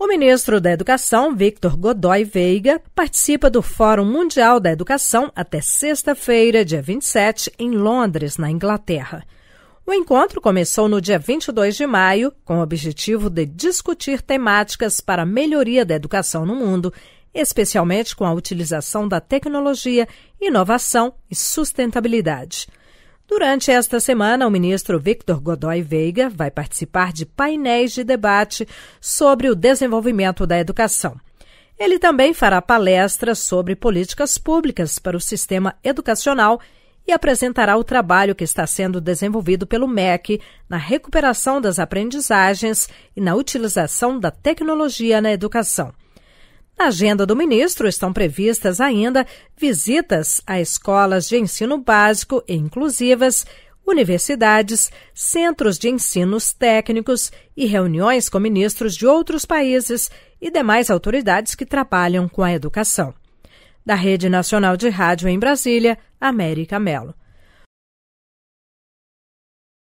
O ministro da Educação, Victor Godoy Veiga, participa do Fórum Mundial da Educação até sexta-feira, dia 27, em Londres, na Inglaterra. O encontro começou no dia 22 de maio, com o objetivo de discutir temáticas para a melhoria da educação no mundo, especialmente com a utilização da tecnologia, inovação e sustentabilidade. Durante esta semana, o ministro Victor Godoy Veiga vai participar de painéis de debate sobre o desenvolvimento da educação. Ele também fará palestras sobre políticas públicas para o sistema educacional e apresentará o trabalho que está sendo desenvolvido pelo MEC na recuperação das aprendizagens e na utilização da tecnologia na educação. Na agenda do ministro estão previstas ainda visitas a escolas de ensino básico e inclusivas, universidades, centros de ensinos técnicos e reuniões com ministros de outros países e demais autoridades que trabalham com a educação. Da Rede Nacional de Rádio em Brasília, América Melo.